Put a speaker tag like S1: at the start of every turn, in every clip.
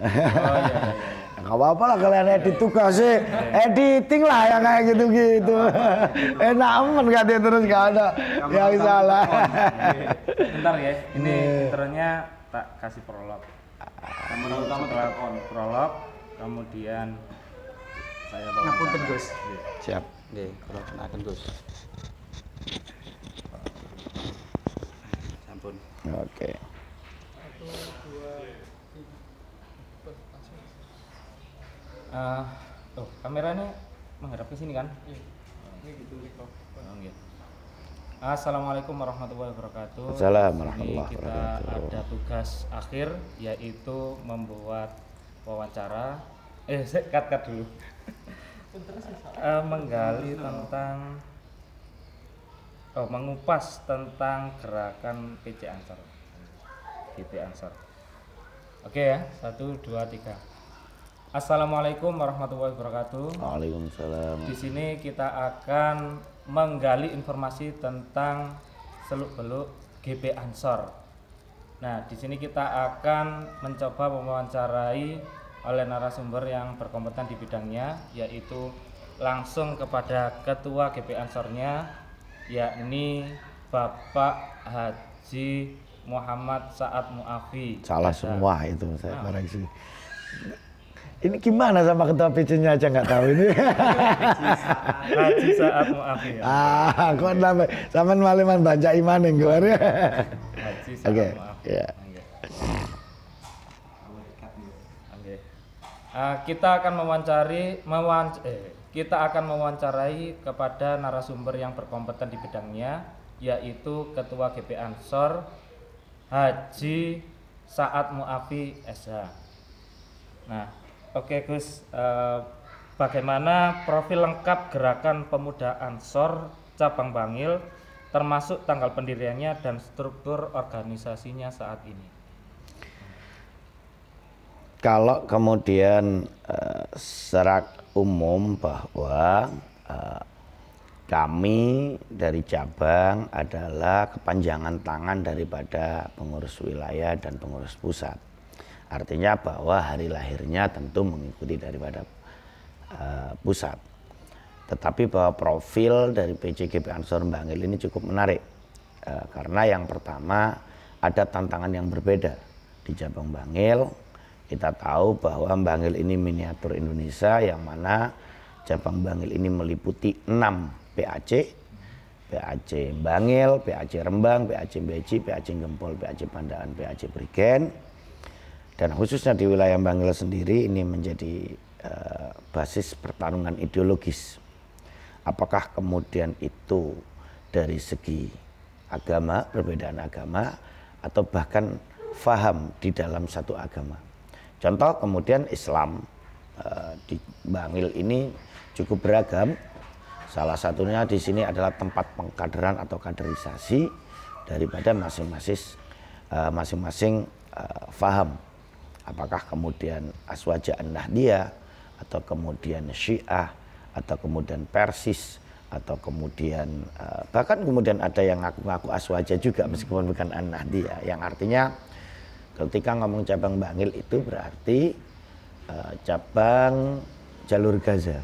S1: Oh, iya, iya.
S2: Gak apa-apa lah kalian edit tugas sih. Iya. Editing lah yang kayak gitu-gitu. Iya, iya, Enak aman gak dia terus gak ada Kamu yang salah. Bentar ya, ini
S1: intronya tak kasih prolog. Kamu utama telepon prolog, kemudian saya bawa. Ngapunten Gus.
S2: Siap. kalau kena akan Gus. Sampun. Oke. Okay.
S1: uh, tuh kameranya menghadap ke sini kan iya. ini gitu, gitu. oh, gitu. Assalamualaikum warahmatullahi wabarakatuh. Assalamualaikum warahmatullahi wabarakatuh. Kita ada tugas akhir yaitu membuat wawancara. Eh, saya cut, cut dulu. uh, menggali tentang oh mengupas tentang gerakan PC Ansor. PC Ansor. Oke okay, ya, satu dua tiga. Assalamualaikum warahmatullahi wabarakatuh.
S2: Waalaikumsalam. Di
S1: sini kita akan menggali informasi tentang seluk-beluk GP Ansor. Nah, di sini kita akan mencoba mewawancarai oleh narasumber yang berkompeten di bidangnya, yaitu langsung kepada Ketua GP Ansornya, yakni Bapak Haji Muhammad Saat Muafi. Salah semua
S2: itu saya nah. koreksi ini gimana sama ketua PC-nya aja nggak tahu ini. Haji saat mau ya. Ah, kok nama sama maleman baca iman yang gue. Haji ya? saat okay. maaf. Ya.
S1: Uh, kita akan mewawancari mewanc eh, kita akan mewawancarai kepada narasumber yang berkompeten di bidangnya yaitu Ketua GP Ansor Haji Saat Muafi SH. Nah, Oke Gus, eh, bagaimana profil lengkap gerakan pemuda Ansor cabang Bangil termasuk tanggal pendiriannya dan struktur organisasinya saat ini?
S2: Kalau kemudian uh, secara umum bahwa eh, kami dari cabang adalah kepanjangan tangan daripada pengurus wilayah dan pengurus pusat Artinya bahwa hari lahirnya tentu mengikuti daripada uh, pusat. Tetapi bahwa profil dari PCGP Ansor Bangil ini cukup menarik. Uh, karena yang pertama ada tantangan yang berbeda di Jabang Bangil. Kita tahu bahwa Bangil ini miniatur Indonesia yang mana Jabang Bangil ini meliputi 6 PAC PAC Bangil, PAC Rembang, PAC Beji, PAC Gempol, PAC Pandaan, PAC Brigen dan khususnya di wilayah Bangil sendiri ini menjadi uh, basis pertarungan ideologis. Apakah kemudian itu dari segi agama, perbedaan agama, atau bahkan faham di dalam satu agama. Contoh kemudian Islam uh, di Bangil ini cukup beragam. Salah satunya di sini adalah tempat pengkaderan atau kaderisasi daripada masing-masing eh, masing-masing uh, faham. Apakah kemudian Aswaja an dia atau kemudian Syiah atau kemudian Persis atau kemudian eh, bahkan kemudian ada yang ngaku-ngaku Aswaja juga meskipun bukan an nahdia yang artinya ketika ngomong cabang Bangil itu berarti eh, cabang jalur Gaza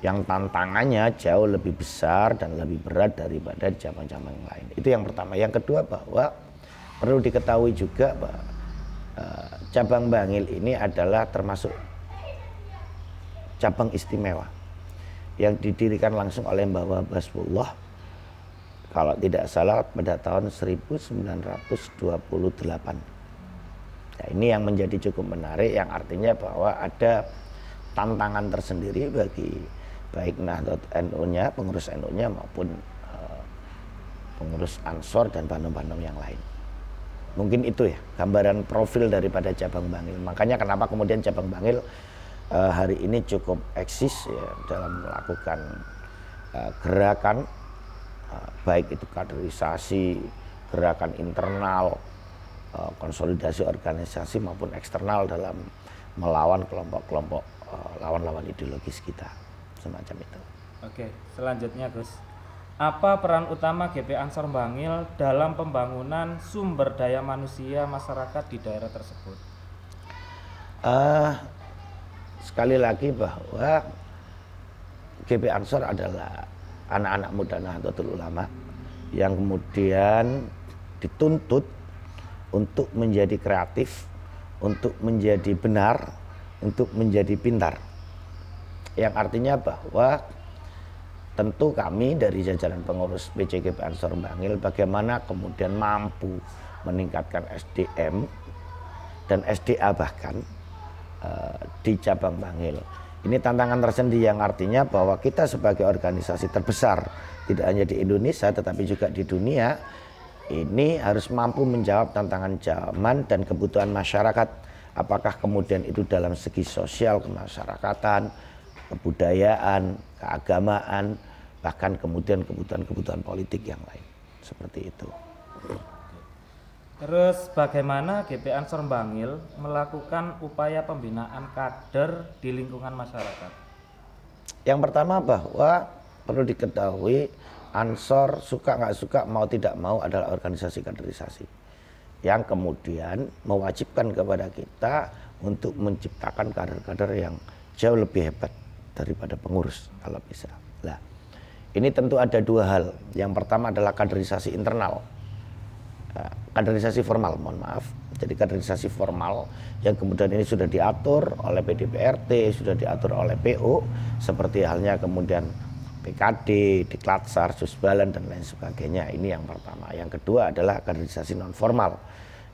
S2: yang tantangannya jauh lebih besar dan lebih berat daripada cabang-cabang lain. Itu yang pertama. Yang kedua bahwa perlu diketahui juga bahwa Eh, cabang Bangil ini adalah termasuk cabang istimewa yang didirikan langsung oleh Mbah Basbullah kalau tidak salah pada tahun 1928. Nah, ya, ini yang menjadi cukup menarik yang artinya bahwa ada tantangan tersendiri bagi baik Nahdlatul NU-nya, pengurus NU-nya maupun eh, pengurus Ansor dan Bandung-Bandung yang lain. Mungkin itu ya gambaran profil daripada cabang Bangil. Makanya kenapa kemudian cabang Bangil uh, hari ini cukup eksis ya dalam melakukan uh, gerakan uh, baik itu kaderisasi, gerakan internal, uh, konsolidasi organisasi maupun eksternal dalam melawan kelompok-kelompok lawan-lawan ideologis kita semacam itu.
S1: Oke, selanjutnya Gus. Apa peran utama GP Ansor Bangil dalam pembangunan sumber daya manusia masyarakat di daerah tersebut?
S2: Uh, sekali lagi bahwa GP Ansor adalah anak-anak muda Nahdlatul Ulama yang kemudian dituntut untuk menjadi kreatif, untuk menjadi benar, untuk menjadi pintar. Yang artinya bahwa tentu kami dari jajaran pengurus PCG Ansor Bangil bagaimana kemudian mampu meningkatkan SDM dan SDA bahkan uh, di cabang Bangil. Ini tantangan tersendiri yang artinya bahwa kita sebagai organisasi terbesar tidak hanya di Indonesia tetapi juga di dunia ini harus mampu menjawab tantangan zaman dan kebutuhan masyarakat. Apakah kemudian itu dalam segi sosial kemasyarakatan, kebudayaan, keagamaan, bahkan kemudian kebutuhan-kebutuhan politik yang lain seperti itu.
S1: Terus bagaimana GP Ansor Bangil melakukan upaya pembinaan kader di lingkungan masyarakat?
S2: Yang pertama bahwa perlu diketahui Ansor suka nggak suka mau tidak mau adalah organisasi kaderisasi yang kemudian mewajibkan kepada kita untuk menciptakan kader-kader yang jauh lebih hebat daripada pengurus kalau bisa. Lah, ini tentu ada dua hal. Yang pertama adalah kaderisasi internal. Nah, kaderisasi formal, mohon maaf. Jadi kaderisasi formal yang kemudian ini sudah diatur oleh PDPRT, sudah diatur oleh PO, seperti halnya kemudian PKD, Diklatsar, Susbalan, dan lain sebagainya. Ini yang pertama. Yang kedua adalah kaderisasi non-formal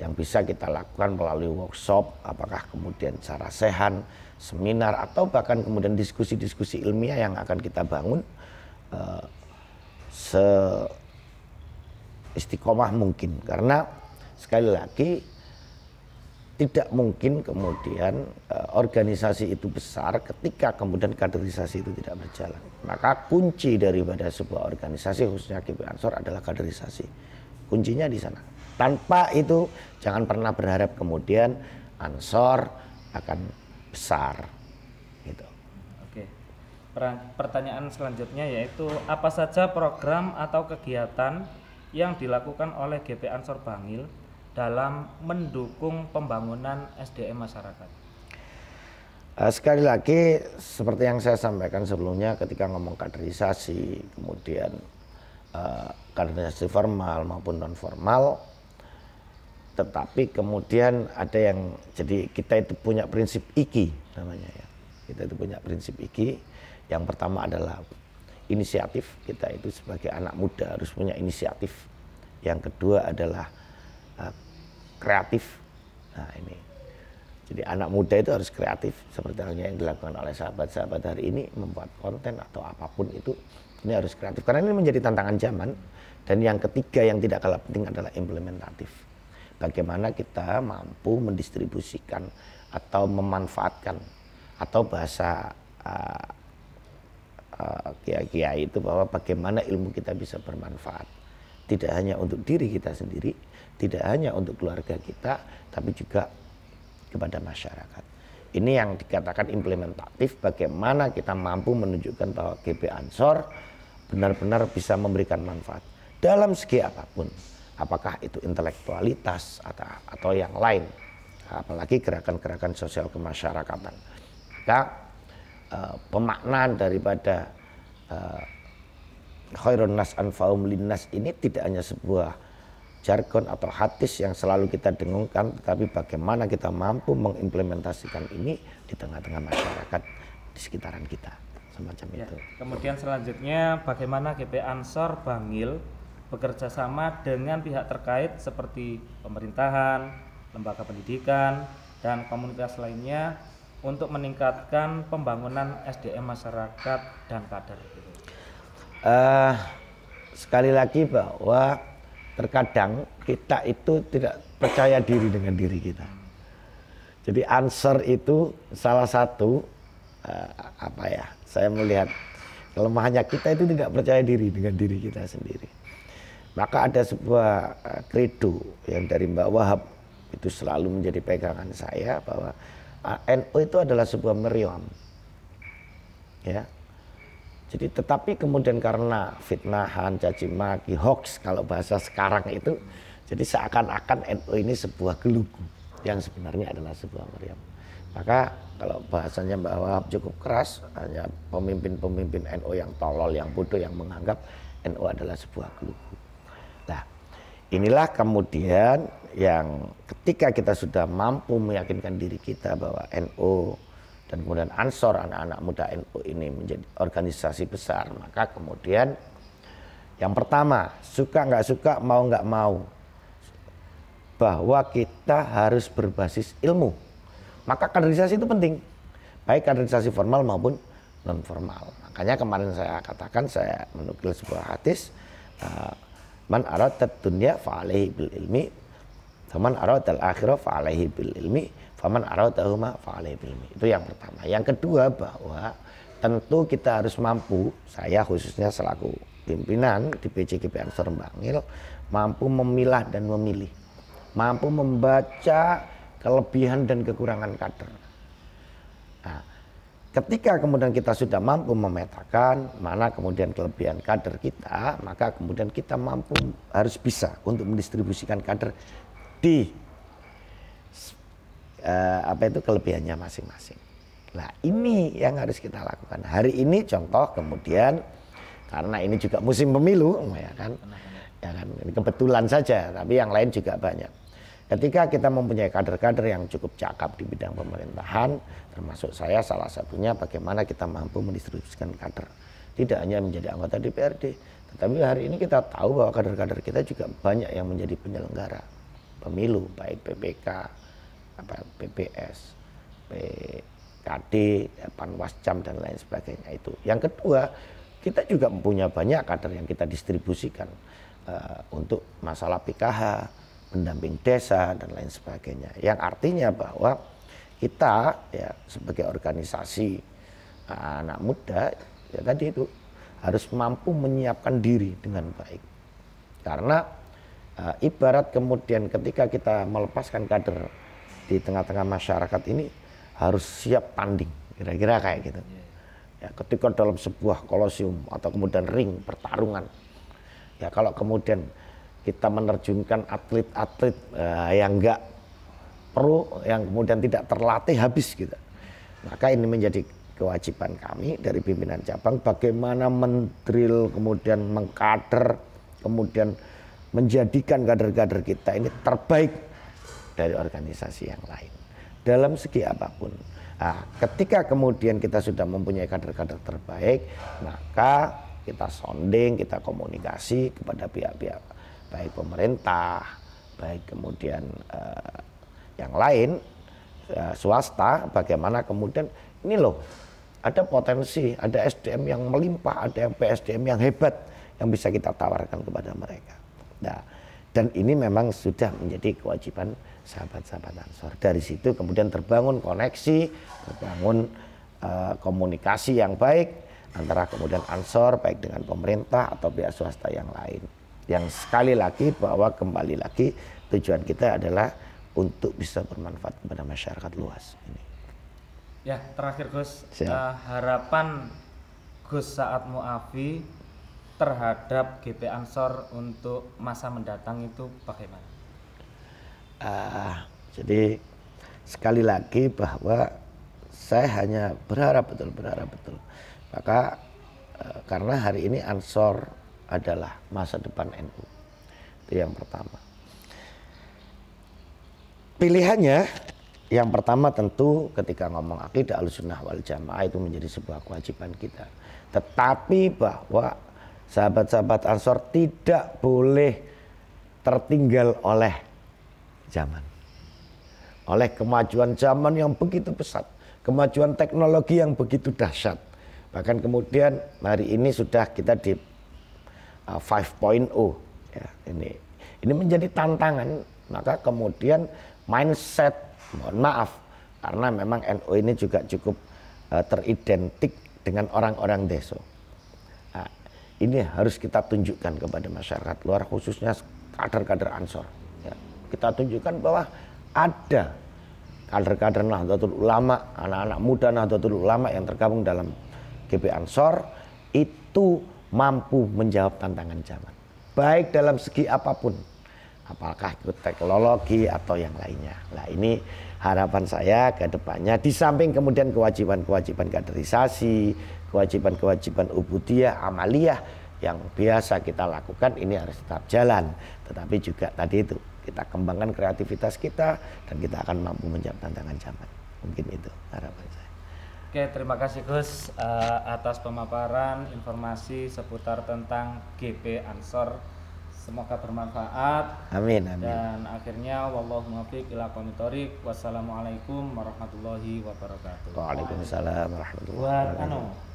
S2: yang bisa kita lakukan melalui workshop, apakah kemudian cara sehan, seminar, atau bahkan kemudian diskusi-diskusi ilmiah yang akan kita bangun se istiqomah mungkin karena sekali lagi tidak mungkin kemudian uh, organisasi itu besar ketika kemudian kaderisasi itu tidak berjalan. Maka kunci daripada sebuah organisasi khususnya KB Ansor adalah kaderisasi. Kuncinya di sana. Tanpa itu jangan pernah berharap kemudian Ansor akan besar. Gitu. Oke.
S1: Pertanyaan selanjutnya yaitu apa saja program atau kegiatan yang dilakukan oleh GP Ansor Bangil dalam mendukung pembangunan SDM masyarakat?
S2: Eh, sekali lagi seperti yang saya sampaikan sebelumnya ketika ngomong kaderisasi kemudian uh, kaderisasi formal maupun non formal tetapi kemudian ada yang jadi kita itu punya prinsip IKI namanya ya kita itu punya prinsip iki yang pertama adalah inisiatif kita itu sebagai anak muda harus punya inisiatif yang kedua adalah uh, kreatif nah ini jadi anak muda itu harus kreatif seperti halnya yang dilakukan oleh sahabat-sahabat hari ini membuat konten atau apapun itu ini harus kreatif karena ini menjadi tantangan zaman dan yang ketiga yang tidak kalah penting adalah implementatif bagaimana kita mampu mendistribusikan atau memanfaatkan atau bahasa uh, uh, kiai-kiai itu bahwa bagaimana ilmu kita bisa bermanfaat tidak hanya untuk diri kita sendiri, tidak hanya untuk keluarga kita, tapi juga kepada masyarakat. Ini yang dikatakan implementatif bagaimana kita mampu menunjukkan bahwa GP Ansor benar-benar bisa memberikan manfaat dalam segi apapun. Apakah itu intelektualitas atau atau yang lain, apalagi gerakan-gerakan sosial kemasyarakatan maka uh, eh, pemaknaan daripada uh, khairun nas anfaum linnas ini tidak hanya sebuah jargon atau hadis yang selalu kita dengungkan tetapi bagaimana kita mampu mengimplementasikan ini di tengah-tengah masyarakat di sekitaran kita semacam ya. itu.
S1: Kemudian selanjutnya bagaimana GP Ansor Bangil bekerja sama dengan pihak terkait seperti pemerintahan, lembaga pendidikan dan komunitas lainnya untuk meningkatkan pembangunan SDM masyarakat dan kader?
S2: Uh, sekali lagi bahwa terkadang kita itu tidak percaya diri dengan diri kita. Jadi answer itu salah satu uh, apa ya? Saya melihat kelemahannya kita itu tidak percaya diri dengan diri kita sendiri. Maka ada sebuah kredo eh, yang dari Mbak Wahab itu selalu menjadi pegangan saya bahwa NU itu adalah sebuah meriam. Ya. Jadi tetapi kemudian karena fitnahan, caci maki, hoax kalau bahasa sekarang itu jadi seakan-akan NU ini sebuah gelugu yang sebenarnya adalah sebuah meriam. Maka kalau bahasanya Mbak Wahab cukup keras, hanya pemimpin-pemimpin NU yang tolol, yang bodoh, yang menganggap NU adalah sebuah gelugu inilah kemudian yang ketika kita sudah mampu meyakinkan diri kita bahwa NU NO dan kemudian Ansor anak-anak muda NU NO ini menjadi organisasi besar maka kemudian yang pertama suka nggak suka mau nggak mau bahwa kita harus berbasis ilmu maka kaderisasi itu penting baik kaderisasi formal maupun non formal makanya kemarin saya katakan saya menukil sebuah hadis uh, Man aratat dunya fa'alaihi bil ilmi Faman aratal akhirah fa'alaihi bil ilmi Faman aratahuma fa'alaihi bil ilmi Itu yang pertama Yang kedua bahwa tentu kita harus mampu Saya khususnya selaku pimpinan di Ansor Bangil Mampu memilah dan memilih Mampu membaca kelebihan dan kekurangan kader Ketika kemudian kita sudah mampu memetakan mana kemudian kelebihan kader kita, maka kemudian kita mampu harus bisa untuk mendistribusikan kader di eh, apa itu kelebihannya masing-masing. Nah ini yang harus kita lakukan. Hari ini contoh kemudian karena ini juga musim pemilu, ya kan, ya kan kebetulan saja, tapi yang lain juga banyak Ketika kita mempunyai kader-kader yang cukup cakap di bidang pemerintahan, termasuk saya salah satunya bagaimana kita mampu mendistribusikan kader. Tidak hanya menjadi anggota DPRD, tetapi hari ini kita tahu bahwa kader-kader kita juga banyak yang menjadi penyelenggara pemilu, baik PPK, apa PPS, PKD, Panwascam dan lain sebagainya itu. Yang kedua, kita juga mempunyai banyak kader yang kita distribusikan uh, untuk masalah PKH, pendamping desa dan lain sebagainya. Yang artinya bahwa kita ya sebagai organisasi eh, anak muda ya tadi itu harus mampu menyiapkan diri dengan baik. Karena e, ibarat kemudian ketika kita melepaskan kader di tengah-tengah masyarakat ini harus siap tanding, kira-kira kayak gitu. Ya, ketika dalam sebuah kolosium atau kemudian ring pertarungan, ya kalau kemudian kita menerjunkan atlet-atlet uh, yang enggak pro, yang kemudian tidak terlatih habis gitu. Maka ini menjadi kewajiban kami dari pimpinan cabang bagaimana mendrill kemudian mengkader kemudian menjadikan kader-kader kita ini terbaik dari organisasi yang lain dalam segi apapun. Nah, ketika kemudian kita sudah mempunyai kader-kader terbaik, maka kita sonding, kita komunikasi kepada pihak-pihak baik pemerintah, baik kemudian eh, yang lain eh, swasta, bagaimana kemudian ini loh ada potensi, ada SDM yang melimpah, ada yang PSDM yang hebat yang bisa kita tawarkan kepada mereka. Nah, dan ini memang sudah menjadi kewajiban sahabat-sahabat Ansor. Dari situ kemudian terbangun koneksi, terbangun uh, komunikasi yang baik antara kemudian Ansor baik dengan pemerintah atau pihak swasta yang lain yang sekali lagi bahwa kembali lagi tujuan kita adalah untuk bisa bermanfaat kepada masyarakat luas
S1: Ya, terakhir Gus, uh, harapan Gus saat Muafi terhadap GP Ansor untuk masa mendatang itu bagaimana?
S2: Uh, jadi sekali lagi bahwa saya hanya berharap betul berharap betul. Maka uh, karena hari ini Ansor adalah masa depan NU. Itu yang pertama. Pilihannya yang pertama tentu ketika ngomong akidah al-sunnah wal jamaah itu menjadi sebuah kewajiban kita. Tetapi bahwa sahabat-sahabat Ansor tidak boleh tertinggal oleh zaman. Oleh kemajuan zaman yang begitu pesat. Kemajuan teknologi yang begitu dahsyat. Bahkan kemudian hari ini sudah kita di 5.0 uh, ya, ini ini menjadi tantangan maka kemudian mindset mohon maaf karena memang NU ini juga cukup uh, teridentik dengan orang-orang deso nah, ini harus kita tunjukkan kepada masyarakat luar khususnya kader-kader ansor ya. kita tunjukkan bahwa ada kader-kader Nahdlatul Ulama anak-anak muda Nahdlatul Ulama yang tergabung dalam GP Ansor itu mampu menjawab tantangan zaman. Baik dalam segi apapun, apakah itu teknologi atau yang lainnya. Nah ini harapan saya ke depannya, di samping kemudian kewajiban-kewajiban kaderisasi, kewajiban-kewajiban ubudiah, amaliyah, yang biasa kita lakukan ini harus tetap jalan. Tetapi juga tadi itu kita kembangkan kreativitas kita dan kita akan mampu menjawab tantangan zaman. Mungkin itu harapan saya.
S1: Oke, terima kasih Gus uh, atas pemaparan informasi seputar tentang GP Ansor. Semoga bermanfaat. Amin, amin. Dan akhirnya wallahu muwaffiq ila qomitorik. Wassalamualaikum warahmatullahi wabarakatuh.
S2: Waalaikumsalam warahmatullahi wabarakatuh.
S1: Anu,